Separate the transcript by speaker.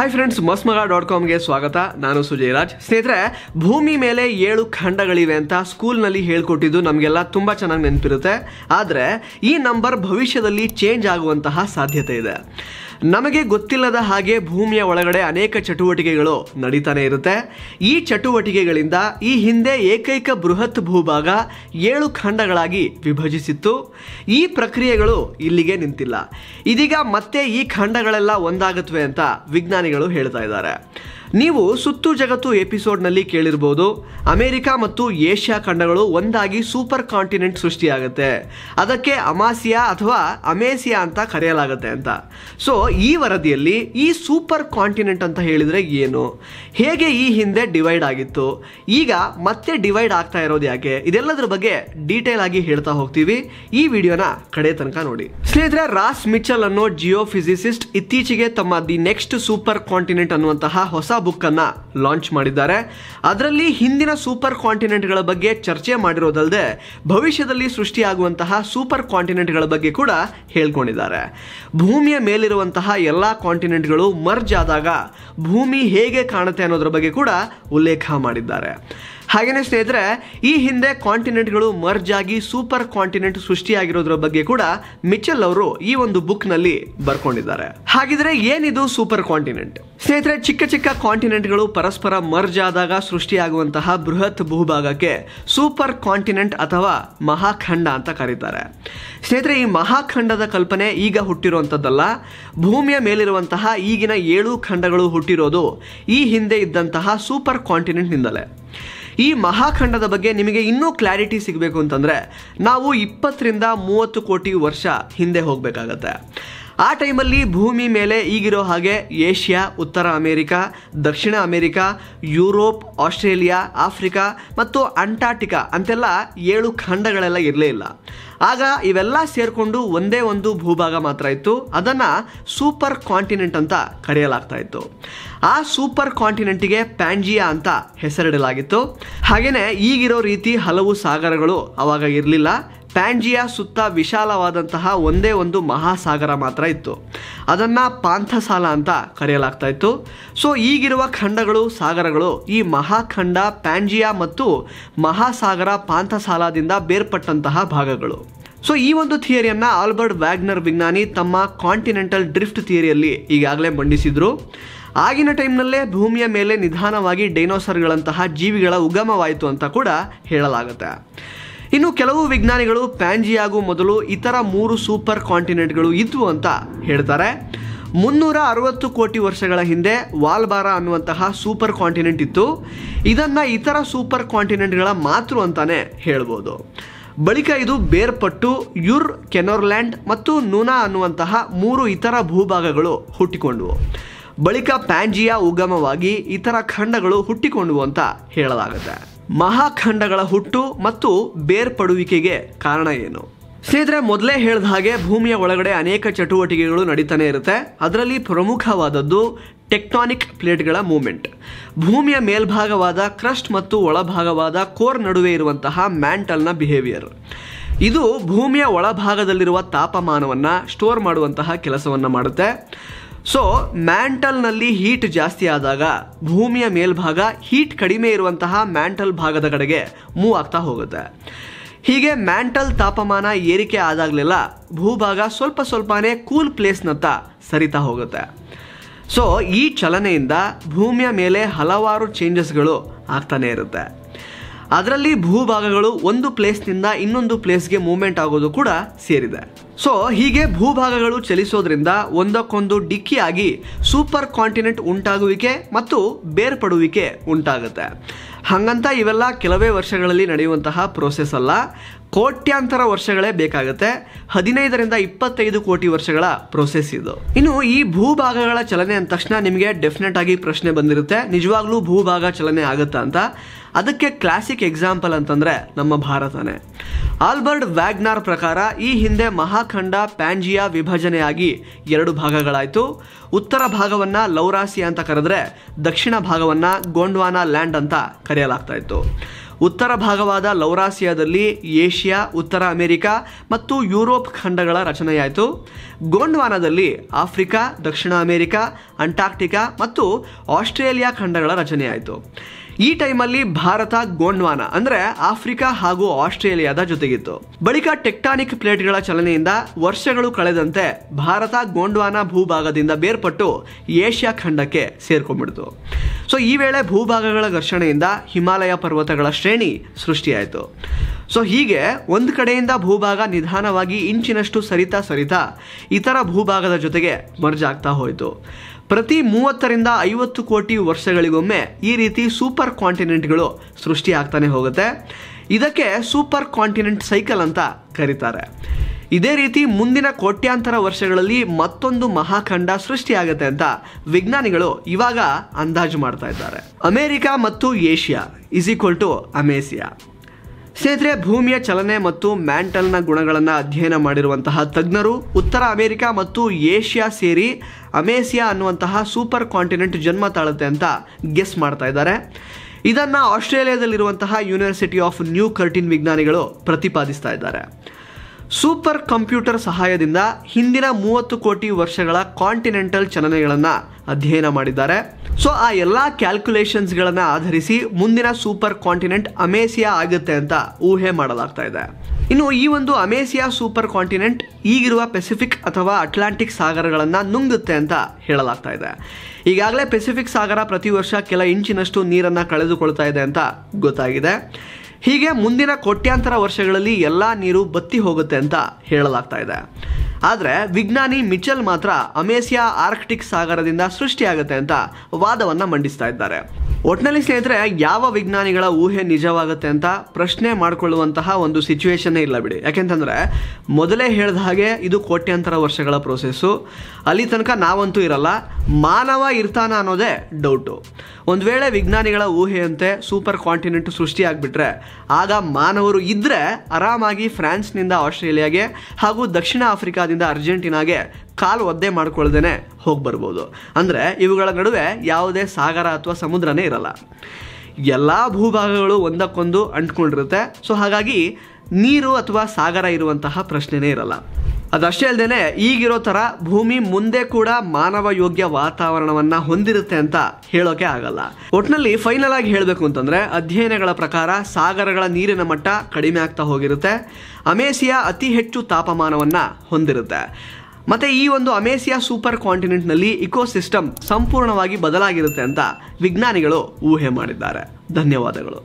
Speaker 1: hi friends ಮಸ್ಮಗ dot ಕಾಮ್ಗೆ ಸ್ವಾಗತ ನಾನು ಸುಜಯ್ ರಾಜ್ ಸ್ನೇಹಿತರೆ ಭೂಮಿ ಮೇಲೆ ಏಳು ಖಂಡಗಳಿವೆ ಅಂತ ಸ್ಕೂಲ್ನಲ್ಲಿ ಹೇಳ್ಕೊಟ್ಟಿದ್ದು ನಮಗೆಲ್ಲ ತುಂಬ ಚೆನ್ನಾಗಿ ನೆನಪಿರುತ್ತೆ ಆದರೆ ಈ ನಂಬರ್ ಭವಿಷ್ಯದಲ್ಲಿ ಚೇಂಜ್ ಆಗುವಂತಹ ಸಾಧ್ಯತೆ ಇದೆ ನಮಗೆ ಗೊತ್ತಿಲ್ಲದ ಹಾಗೆ ಭೂಮಿಯ ಒಳಗಡೆ ಅನೇಕ ಚಟುವಟಿಕೆಗಳು ನಡೀತಾನೆ ಇರುತ್ತೆ ಈ ಚಟುವಟಿಕೆಗಳಿಂದ ಈ ಹಿಂದೆ ಏಕೈಕ ಬೃಹತ್ ಭೂಭಾಗ ಏಳು ಖಂಡಗಳಾಗಿ ವಿಭಜಿಸಿತ್ತು ಈ ಪ್ರಕ್ರಿಯೆಗಳು ಇಲ್ಲಿಗೆ ನಿಂತಿಲ್ಲ ಇದೀಗ ಮತ್ತೆ ಈ ಖಂಡಗಳೆಲ್ಲ ಒಂದಾಗುತ್ತವೆ ಅಂತ ವಿಜ್ಞಾನಿಗಳು ಹೇಳ್ತಾ ಇದ್ದಾರೆ ನೀವು ಸುತ್ತು ಜಗತ್ತು ಎಪಿಸೋಡ್ನಲ್ಲಿ ಕೇಳಿರ್ಬೋದು ಅಮೆರಿಕ ಮತ್ತು ಏಷ್ಯಾ ಖಂಡಗಳು ಒಂದಾಗಿ ಸೂಪರ್ ಕಾಂಟಿನೆಂಟ್ ಸೃಷ್ಟಿಯಾಗುತ್ತೆ ಅದಕ್ಕೆ ಅಮಾಸಿಯಾ ಅಥವಾ ಅಮೇಸಿಯಾ ಅಂತ ಕರೆಯಲಾಗುತ್ತೆ ಅಂತ ಸೊ ಈ ವರದಿಯಲ್ಲಿ ಈ ಸೂಪರ್ ಕಾಂಟಿನೆಂಟ್ ಅಂತ ಹೇಳಿದರೆ ಏನು ಹೇಗೆ ಈ ಹಿಂದೆ ಡಿವೈಡ್ ಆಗಿತ್ತು ಈಗ ಮತ್ತೆ ಡಿವೈಡ್ ಆಗ್ತಾ ಇರೋದು ಯಾಕೆ ಇದೆಲ್ಲದರ ಬಗ್ಗೆ ಡೀಟೇಲ್ ಆಗಿ ಹೇಳ್ತಾ ಹೋಗ್ತೀವಿ ಈ ವಿಡಿಯೋನ ಕಡೆ ತನಕ ನೋಡಿ ಸ್ನೇಹಿತರೆ ರಾಸ್ ಮಿಚಲ್ ಅನ್ನೋ ಜಿಯೋ ಫಿಸಿಸಿಸ್ಟ್ ಇತ್ತೀಚೆಗೆ ತಮ್ಮ ದಿ ನೆಕ್ಸ್ಟ್ ಸೂಪರ್ ಕಾಂಟಿನೆಂಟ್ ಅನ್ನುವಂತಹ ಹೊಸ ಅನ್ನ ಲಾಂಚ್ ಮಾಡಿದ್ದಾರೆ ಅದರಲ್ಲಿ ಹಿಂದಿನ ಸೂಪರ್ ಗಳ ಬಗ್ಗೆ ಚರ್ಚೆ ಮಾಡಿರೋದಲ್ಲದೆ ಭವಿಷ್ಯದಲ್ಲಿ ಸೃಷ್ಟಿಯಾಗುವಂತಹ ಸೂಪರ್ ಕಾಂಟಿನೆಂಟ್ಗಳ ಬಗ್ಗೆ ಕೂಡ ಹೇಳ್ಕೊಂಡಿದ್ದಾರೆ ಭೂಮಿಯ ಮೇಲಿರುವಂತಹ ಎಲ್ಲ ಕಾಂಟಿನೆಂಟ್ಗಳು ಮರ್ಜ್ ಆದಾಗ ಭೂಮಿ ಹೇಗೆ ಕಾಣುತ್ತೆ ಅನ್ನೋದ್ರ ಬಗ್ಗೆ ಕೂಡ ಉಲ್ಲೇಖ ಮಾಡಿದ್ದಾರೆ ಹಾಗೇನೆ ಸ್ನೇಹಿತರೆ ಈ ಹಿಂದೆ ಕಾಂಟಿನೆಂಟ್ಗಳು ಮರ್ಜ್ ಆಗಿ ಸೂಪರ್ ಕಾಂಟಿನೆಂಟ್ ಸೃಷ್ಟಿಯಾಗಿರೋದ್ರ ಬಗ್ಗೆ ಕೂಡ ಮಿಚೆಲ್ ಅವರು ಈ ಒಂದು ಬುಕ್ ನಲ್ಲಿ ಬರ್ಕೊಂಡಿದ್ದಾರೆ ಹಾಗಿದ್ರೆ ಏನಿದು ಸೂಪರ್ ಕಾಂಟಿನೆಂಟ್ ಸ್ನೇಹಿತರೆ ಚಿಕ್ಕ ಚಿಕ್ಕ ಕಾಂಟಿನೆಂಟ್ಗಳು ಪರಸ್ಪರ ಮರ್ಜ್ ಆದಾಗ ಸೃಷ್ಟಿಯಾಗುವಂತಹ ಬೃಹತ್ ಭೂಭಾಗಕ್ಕೆ ಸೂಪರ್ ಕಾಂಟಿನೆಂಟ್ ಅಥವಾ ಮಹಾಖಂಡ ಅಂತ ಕರೀತಾರೆ ಸ್ನೇಹಿತರೆ ಈ ಮಹಾಖಂಡದ ಕಲ್ಪನೆ ಈಗ ಹುಟ್ಟಿರುವಂಥದ್ದಲ್ಲ ಭೂಮಿಯ ಮೇಲಿರುವಂತಹ ಈಗಿನ ಏಳು ಖಂಡಗಳು ಹುಟ್ಟಿರೋದು ಈ ಹಿಂದೆ ಇದ್ದಂತಹ ಸೂಪರ್ ನಿಂದಲೇ ಈ ಮಹಾಖಂಡದ ಬಗ್ಗೆ ನಿಮಗೆ ಇನ್ನೂ ಕ್ಲಾರಿಟಿ ಸಿಗಬೇಕು ಅಂತಂದರೆ ನಾವು ಇಪ್ಪತ್ತರಿಂದ ಮೂವತ್ತು ಕೋಟಿ ವರ್ಷ ಹಿಂದೆ ಹೋಗಬೇಕಾಗತ್ತೆ ಆ ಟೈಮಲ್ಲಿ ಭೂಮಿ ಮೇಲೆ ಈಗಿರೋ ಹಾಗೆ ಏಷ್ಯಾ ಉತ್ತರ ಅಮೇರಿಕಾ ದಕ್ಷಿಣ ಅಮೇರಿಕಾ ಯುರೋಪ್ ಆಸ್ಟ್ರೇಲಿಯಾ ಆಫ್ರಿಕಾ ಮತ್ತು ಅಂಟಾರ್ಟಿಕಾ ಅಂತೆಲ್ಲ ಏಳು ಖಂಡಗಳೆಲ್ಲ ಇರಲೇ ಇಲ್ಲ ಆಗ ಇವೆಲ್ಲ ಸೇರಿಕೊಂಡು ಒಂದೇ ಒಂದು ಭೂಭಾಗ ಮಾತ್ರ ಇತ್ತು ಅದನ್ನು ಸೂಪರ್ ಕಾಂಟಿನೆಂಟ್ ಅಂತ ಕರೆಯಲಾಗ್ತಾ ಇತ್ತು ಆ ಸೂಪರ್ ಕಾಂಟಿನೆಂಟಿಗೆ ಪ್ಯಾಂಜಿಯಾ ಅಂತ ಹೆಸರಿಡಲಾಗಿತ್ತು ಹಾಗೆಯೇ ಈಗಿರೋ ರೀತಿ ಹಲವು ಸಾಗರಗಳು ಅವಾಗ ಇರಲಿಲ್ಲ ಪ್ಯಾಂಜಿಯಾ ಸುತ್ತ ವಿಶಾಲವಾದಂತಹ ಒಂದೇ ಒಂದು ಮಹಾಸಾಗರ ಮಾತ್ರ ಇತ್ತು ಅದನ್ನು ಪಾಂಥಸಾಲ ಅಂತ ಕರೆಯಲಾಗ್ತಾ ಇತ್ತು ಸೊ ಈಗಿರುವ ಖಂಡಗಳು ಸಾಗರಗಳು ಈ ಮಹಾಖಂಡ ಪ್ಯಾಂಜಿಯಾ ಮತ್ತು ಮಹಾಸಾಗರ ಪಾಂಥಸಾಲದಿಂದ ಬೇರ್ಪಟ್ಟಂತಹ ಭಾಗಗಳು ಸೊ ಈ ಒಂದು ಥಿಯರಿಯನ್ನು ಆಲ್ಬರ್ಟ್ ವ್ಯಾಗ್ನರ್ ವಿಜ್ಞಾನಿ ತಮ್ಮ ಕಾಂಟಿನೆಂಟಲ್ ಡ್ರಿಫ್ಟ್ ಥಿಯರಿಯಲ್ಲಿ ಈಗಾಗಲೇ ಮಂಡಿಸಿದರು ಆಗಿನ ಟೈಮ್ನಲ್ಲೇ ಭೂಮಿಯ ಮೇಲೆ ನಿಧಾನವಾಗಿ ಡೈನೋಸರ್ಗಳಂತಹ ಜೀವಿಗಳ ಉಗಮವಾಯಿತು ಅಂತ ಕೂಡ ಹೇಳಲಾಗುತ್ತೆ ಇನ್ನು ಕೆಲವು ವಿಜ್ಞಾನಿಗಳು ಪ್ಯಾಂಜಿಯಾಗೂ ಮೊದಲು ಇತರ ಮೂರು ಸೂಪರ್ ಕಾಂಟಿನೆಂಟ್ಗಳು ಇದ್ವು ಅಂತ ಹೇಳ್ತಾರೆ ಮುನ್ನೂರ ಅರವತ್ತು ಕೋಟಿ ವರ್ಷಗಳ ಹಿಂದೆ ವಾಲ್ಬಾರ ಅನ್ನುವಂತಹ ಸೂಪರ್ ಕಾಂಟಿನೆಂಟ್ ಇತ್ತು ಇದನ್ನು ಇತರ ಸೂಪರ್ ಕಾಂಟಿನೆಂಟ್ಗಳ ಮಾತೃ ಅಂತಾನೆ ಹೇಳ್ಬೋದು ಬಳಿಕ ಇದು ಬೇರ್ಪಟ್ಟು ಯುರ್ ಕೆನೋರ್ಲ್ಯಾಂಡ್ ಮತ್ತು ನೂನಾ ಅನ್ನುವಂತಹ ಮೂರು ಇತರ ಭೂಭಾಗಗಳು ಹುಟ್ಟಿಕೊಂಡವು ಬಳಿಕ ಪ್ಯಾಂಜಿಯಾ ಉಗಮವಾಗಿ ಇತರ ಖಂಡಗಳು ಹುಟ್ಟಿಕೊಂಡವು ಅಂತ ಹೇಳಲಾಗುತ್ತೆ ಮಹಾಖಂಡಗಳ ಹುಟ್ಟು ಮತ್ತು ಬೇರ್ಪಡುವಿಕೆಗೆ ಕಾರಣ ಏನು ಸ್ನೇಹಿತರೆ ಮೊದಲೇ ಹೇಳಿದ ಹಾಗೆ ಭೂಮಿಯ ಒಳಗಡೆ ಅನೇಕ ಚಟುವಟಿಕೆಗಳು ನಡೀತಾನೆ ಇರುತ್ತೆ ಅದರಲ್ಲಿ ಪ್ರಮುಖವಾದದ್ದು ಟೆಕ್ಟಾನಿಕ್ ಪ್ಲೇಟ್ಗಳ ಮೂಮೆಂಟ್ ಭೂಮಿಯ ಮೇಲ್ಭಾಗವಾದ ಕ್ರಸ್ಟ್ ಮತ್ತು ಒಳಭಾಗವಾದ ಕೋರ್ ನಡುವೆ ಇರುವಂತಹ ಮ್ಯಾಂಟಲ್ನ ಬಿಹೇವಿಯರ್ ಇದು ಭೂಮಿಯ ಒಳಭಾಗದಲ್ಲಿರುವ ತಾಪಮಾನವನ್ನು ಸ್ಟೋರ್ ಮಾಡುವಂತಹ ಕೆಲಸವನ್ನು ಮಾಡುತ್ತೆ ಸೊ ಮ್ಯಾಂಟಲ್ನಲ್ಲಿ ಹೀಟ್ ಜಾಸ್ತಿ ಆದಾಗ ಭೂಮಿಯ ಮೇಲ್ಭಾಗ ಹೀಟ್ ಕಡಿಮೆ ಇರುವಂತಹ ಮ್ಯಾಂಟಲ್ ಭಾಗದ ಕಡೆಗೆ ಮೂವ್ ಆಗ್ತಾ ಹೋಗುತ್ತೆ ಹೀಗೆ ಮ್ಯಾಂಟಲ್ ತಾಪಮಾನ ಏರಿಕೆ ಆದಾಗಲೆಲ್ಲ ಭೂಭಾಗ ಸ್ವಲ್ಪ ಸ್ವಲ್ಪನೇ ಕೂಲ್ ಪ್ಲೇಸ್ನತ್ತ ಸರಿತಾ ಹೋಗುತ್ತೆ ಸೊ ಈ ಚಲನೆಯಿಂದ ಭೂಮಿಯ ಮೇಲೆ ಹಲವಾರು ಚೇಂಜಸ್ಗಳು ಆಗ್ತಾನೆ ಇರುತ್ತೆ ಅದರಲ್ಲಿ ಭೂಭಾಗಗಳು ಒಂದು ಪ್ಲೇಸ್ನಿಂದ ಇನ್ನೊಂದು ಪ್ಲೇಸ್ಗೆ ಮೂವ್ಮೆಂಟ್ ಆಗೋದು ಕೂಡ ಸೇರಿದೆ ಸೊ ಹೀಗೆ ಭೂಭಾಗಗಳು ಚಲಿಸೋದ್ರಿಂದ ಒಂದಕ್ಕೊಂದು ಡಿಕ್ಕಿಯಾಗಿ ಸೂಪರ್ ಕಾಂಟಿನೆಂಟ್ ಉಂಟಾಗುವಿಕೆ ಮತ್ತು ಬೇರ್ಪಡುವಿಕೆ ಉಂಟಾಗುತ್ತೆ ಹಂಗಂತ ಇವೆಲ್ಲ ಕೆಲವೇ ವರ್ಷಗಳಲ್ಲಿ ನಡೆಯುವಂತಹ ಪ್ರೋಸೆಸ್ ಅಲ್ಲ ಕೋಟ್ಯಾಂತರ ವರ್ಷಗಳೇ ಬೇಕಾಗುತ್ತೆ ಹದಿನೈದರಿಂದ ಇಪ್ಪತ್ತೈದು ಕೋಟಿ ವರ್ಷಗಳ ಪ್ರೊಸೆಸ್ ಇದು ಇನ್ನು ಈ ಭೂಭಾಗಗಳ ಚಲನೆ ಅಂದ ತಕ್ಷಣ ನಿಮಗೆ ಡೆಫಿನೆಟ್ ಆಗಿ ಪ್ರಶ್ನೆ ಬಂದಿರುತ್ತೆ ನಿಜವಾಗ್ಲೂ ಭೂಭಾಗ ಚಲನೆ ಆಗುತ್ತಾ ಅಂತ ಅದಕ್ಕೆ ಕ್ಲಾಸಿಕ್ ಎಕ್ಸಾಂಪಲ್ ಅಂತಂದರೆ ನಮ್ಮ ಭಾರತನೇ ಆಲ್ಬರ್ಟ್ ವ್ಯಾಗ್ನಾರ್ ಪ್ರಕಾರ ಈ ಹಿಂದೆ ಮಹಾಖಂಡ ಪ್ಯಾಂಜಿಯಾ ವಿಭಜನೆಯಾಗಿ ಎರಡು ಭಾಗಗಳಾಯಿತು ಉತ್ತರ ಭಾಗವನ್ನು ಲೌರಾಸಿಯಾ ಅಂತ ಕರೆದ್ರೆ ದಕ್ಷಿಣ ಭಾಗವನ್ನು ಗೋಂಡ್ವಾನಾ ಲ್ಯಾಂಡ್ ಅಂತ ಕರೆಯಲಾಗ್ತಾ ಇತ್ತು ಉತ್ತರ ಭಾಗವಾದ ಲೌರಾಸಿಯಾದಲ್ಲಿ ಏಷ್ಯಾ ಉತ್ತರ ಅಮೆರಿಕಾ ಮತ್ತು ಯುರೋಪ್ ಖಂಡಗಳ ರಚನೆಯಾಯಿತು ಗೋಂಡ್ವಾನದಲ್ಲಿ ಆಫ್ರಿಕಾ ದಕ್ಷಿಣ ಅಮೆರಿಕಾ ಅಂಟಾರ್ಕ್ಟಿಕಾ ಮತ್ತು ಆಸ್ಟ್ರೇಲಿಯಾ ಖಂಡಗಳ ರಚನೆಯಾಯಿತು ಈ ಟೈಮಲ್ಲಿ ಭಾರತ ಗೋಂಡ್ವಾನ ಅಂದರೆ ಆಫ್ರಿಕಾ ಹಾಗೂ ಆಸ್ಟ್ರೇಲಿಯಾದ ಜೊತೆಗಿತ್ತು ಬಳಿಕ ಟೆಕ್ಟಾನಿಕ್ ಪ್ಲೇಟ್ಗಳ ಚಲನೆಯಿಂದ ವರ್ಷಗಳು ಕಳೆದಂತೆ ಭಾರತ ಗೋಂಡ್ವಾನ ಭೂಭಾಗದಿಂದ ಬೇರ್ಪಟ್ಟು ಏಷ್ಯಾ ಖಂಡಕ್ಕೆ ಸೇರ್ಕೊಂಡ್ಬಿಡ್ತು ಸೊ ಈ ವೇಳೆ ಭೂಭಾಗಗಳ ಘರ್ಷಣೆಯಿಂದ ಹಿಮಾಲಯ ಪರ್ವತಗಳ ಶ್ರೇಣಿ ಸೃಷ್ಟಿಯಾಯಿತು ಸೊ ಹೀಗೆ ಒಂದು ಕಡೆಯಿಂದ ಭೂಭಾಗ ನಿಧಾನವಾಗಿ ಇಂಚಿನಷ್ಟು ಸರಿತಾ ಸರಿತಾ ಇತರ ಭೂಭಾಗದ ಜೊತೆಗೆ ಮರ್ಜಾಗ್ತಾ ಆಗ್ತಾ ಹೋಯಿತು ಪ್ರತಿ ಮೂವತ್ತರಿಂದ ಐವತ್ತು ಕೋಟಿ ವರ್ಷಗಳಿಗೊಮ್ಮೆ ಈ ರೀತಿ ಸೂಪರ್ ಕಾಂಟಿನೆಂಟ್ಗಳು ಸೃಷ್ಟಿಯಾಗ್ತಾನೆ ಹೋಗುತ್ತೆ ಇದಕ್ಕೆ ಸೂಪರ್ ಕಾಂಟಿನೆಂಟ್ ಸೈಕಲ್ ಅಂತ ಕರೀತಾರೆ ಇದೇ ರೀತಿ ಮುಂದಿನ ಕೋಟ್ಯಾಂತರ ವರ್ಷಗಳಲ್ಲಿ ಮತ್ತೊಂದು ಮಹಾಖಂಡ ಸೃಷ್ಟಿಯಾಗತ್ತೆ ಅಂತ ವಿಜ್ಞಾನಿಗಳು ಇವಾಗ ಅಂದಾಜು ಮಾಡ್ತಾ ಇದ್ದಾರೆ ಅಮೆರಿಕ ಮತ್ತು Asia is equal to Amasia ಸ್ನೇಹಿತರೆ ಭೂಮಿಯ ಚಲನೆ ಮತ್ತು ಮ್ಯಾಂಟಲ್ನ ಗುಣಗಳನ್ನು ಅಧ್ಯಯನ ಮಾಡಿರುವಂತಹ ತಜ್ಞರು ಉತ್ತರ ಅಮೆರಿಕ ಮತ್ತು ಏಷ್ಯಾ ಸೇರಿ ಅಮೇಸಿಯಾ ಅನ್ನುವಂತಹ ಸೂಪರ್ ಕಾಂಟಿನೆಂಟ್ ಜನ್ಮ ತಾಳುತ್ತೆ ಅಂತ ಗೆಸ್ ಮಾಡ್ತಾ ಇದ್ದಾರೆ ಇದನ್ನು ಆಸ್ಟ್ರೇಲಿಯಾದಲ್ಲಿರುವಂತಹ ಯೂನಿವರ್ಸಿಟಿ ಆಫ್ ನ್ಯೂ ಕರ್ಟಿನ್ ವಿಜ್ಞಾನಿಗಳು ಪ್ರತಿಪಾದಿಸ್ತಾ ಇದ್ದಾರೆ ಸೂಪರ್ ಕಂಪ್ಯೂಟರ್ ಸಹಾಯದಿಂದ ಹಿಂದಿನ ಮೂವತ್ತು ಕೋಟಿ ವರ್ಷಗಳ ಕಾಂಟಿನೆಂಟಲ್ ಚಲನೆಗಳನ್ನು ಅಧ್ಯಯನ ಮಾಡಿದ್ದಾರೆ ಸೊ ಆ ಎಲ್ಲ ಕ್ಯಾಲ್ಕುಲೇಷನ್ಸ್ಗಳನ್ನು ಆಧರಿಸಿ ಮುಂದಿನ ಸೂಪರ್ ಕಾಂಟಿನೆಂಟ್ ಅಮೇಸಿಯಾ ಆಗುತ್ತೆ ಅಂತ ಊಹೆ ಮಾಡಲಾಗ್ತಾ ಇದೆ ಇನ್ನು ಈ ಒಂದು ಅಮೇಸಿಯಾ ಸೂಪರ್ ಕಾಂಟಿನೆಂಟ್ ಈಗಿರುವ ಪೆಸಿಫಿಕ್ ಅಥವಾ ಅಟ್ಲಾಂಟಿಕ್ ಸಾಗರಗಳನ್ನು ನುಂಗುತ್ತೆ ಅಂತ ಹೇಳಲಾಗ್ತಾ ಇದೆ ಈಗಾಗಲೇ ಪೆಸಿಫಿಕ್ ಸಾಗರ ಪ್ರತಿ ವರ್ಷ ಕೆಲ ಇಂಚಿನಷ್ಟು ನೀರನ್ನು ಕಳೆದುಕೊಳ್ತಾ ಇದೆ ಅಂತ ಗೊತ್ತಾಗಿದೆ ಹೀಗೆ ಮುಂದಿನ ಕೋಟ್ಯಾಂತರ ವರ್ಷಗಳಲ್ಲಿ ಎಲ್ಲ ನೀರು ಬತ್ತಿ ಹೋಗುತ್ತೆ ಅಂತ ಹೇಳಲಾಗ್ತಾ ಇದೆ ಆದರೆ ವಿಜ್ಞಾನಿ ಮಿಚಲ್ ಮಾತ್ರ ಅಮೇಸಿಯಾ ಆರ್ಕ್ಟಿಕ್ ಸಾಗರದಿಂದ ಸೃಷ್ಟಿಯಾಗುತ್ತೆ ಅಂತ ವಾದವನ್ನು ಮಂಡಿಸ್ತಾ ಇದ್ದಾರೆ ಒಟ್ಟಿನಲ್ಲಿ ಸ್ನೇಹಿತರೆ ಯಾವ ವಿಜ್ಞಾನಿಗಳ ಊಹೆ ನಿಜವಾಗುತ್ತೆ ಅಂತ ಪ್ರಶ್ನೆ ಮಾಡಿಕೊಳ್ಳುವಂತಹ ಒಂದು ಸಿಚುವೇಶನ್ನೇ ಇಲ್ಲ ಬಿಡಿ ಯಾಕೆಂತಂದರೆ ಮೊದಲೇ ಹೇಳಿದ ಹಾಗೆ ಇದು ಕೋಟ್ಯಂತರ ವರ್ಷಗಳ ಪ್ರೊಸೆಸ್ಸು ಅಲ್ಲಿ ತನಕ ನಾವಂತೂ ಇರಲ್ಲ ಮಾನವ ಇರ್ತಾನ ಅನ್ನೋದೇ ಡೌಟು ಒಂದು ವೇಳೆ ವಿಜ್ಞಾನಿಗಳ ಊಹೆಯಂತೆ ಸೂಪರ್ ಕಾಂಟಿನೆಂಟ್ ಸೃಷ್ಟಿಯಾಗಿಬಿಟ್ರೆ ಆಗ ಮಾನವರು ಇದ್ದರೆ ಆರಾಮಾಗಿ ಫ್ರಾನ್ಸ್ನಿಂದ ಆಸ್ಟ್ರೇಲಿಯಾಗೆ ಹಾಗೂ ದಕ್ಷಿಣ ಆಫ್ರಿಕಾದಿಂದ ಅರ್ಜೆಂಟೀನಾಗೆ ಕಾಲು ಒದ್ದೆ ಮಾಡ್ಕೊಳ್ಳ್ದೇ ಹೋಗಿ ಬರ್ಬೋದು ಅಂದರೆ ಇವುಗಳ ನಡುವೆ ಯಾವುದೇ ಸಾಗರ ಅಥವಾ ಸಮುದ್ರನೇ ಇರಲ್ಲ ಎಲ್ಲ ಭೂಭಾಗಗಳು ಒಂದಕ್ಕೊಂದು ಅಂಟ್ಕೊಂಡಿರುತ್ತೆ ಸೊ ಹಾಗಾಗಿ ನೀರು ಅಥವಾ ಸಾಗರ ಇರುವಂತಹ ಪ್ರಶ್ನೆನೇ ಇರಲ್ಲ ಅದಷ್ಟೇ ಅಲ್ಲದೆ ಈಗಿರೋ ಥರ ಭೂಮಿ ಮುಂದೆ ಕೂಡ ಮಾನವ ಯೋಗ್ಯ ವಾತಾವರಣವನ್ನು ಹೊಂದಿರುತ್ತೆ ಅಂತ ಹೇಳೋಕೆ ಆಗಲ್ಲ ಒಟ್ಟಿನಲ್ಲಿ ಫೈನಲ್ ಆಗಿ ಹೇಳಬೇಕು ಅಂತಂದರೆ ಅಧ್ಯಯನಗಳ ಪ್ರಕಾರ ಸಾಗರಗಳ ನೀರಿನ ಮಟ್ಟ ಕಡಿಮೆ ಆಗ್ತಾ ಹೋಗಿರುತ್ತೆ ಅಮೇಸಿಯಾ ಅತಿ ಹೆಚ್ಚು ತಾಪಮಾನವನ್ನು ಹೊಂದಿರುತ್ತೆ ಮತ್ತೆ ಈ ಒಂದು ಅಮೇಸಿಯಾ ಸೂಪರ್ ನಲ್ಲಿ ಇಕೋಸಿಸ್ಟಮ್ ಸಂಪೂರ್ಣವಾಗಿ ಬದಲಾಗಿರುತ್ತೆ ಅಂತ ವಿಜ್ಞಾನಿಗಳು ಊಹೆ ಮಾಡಿದ್ದಾರೆ ಧನ್ಯವಾದಗಳು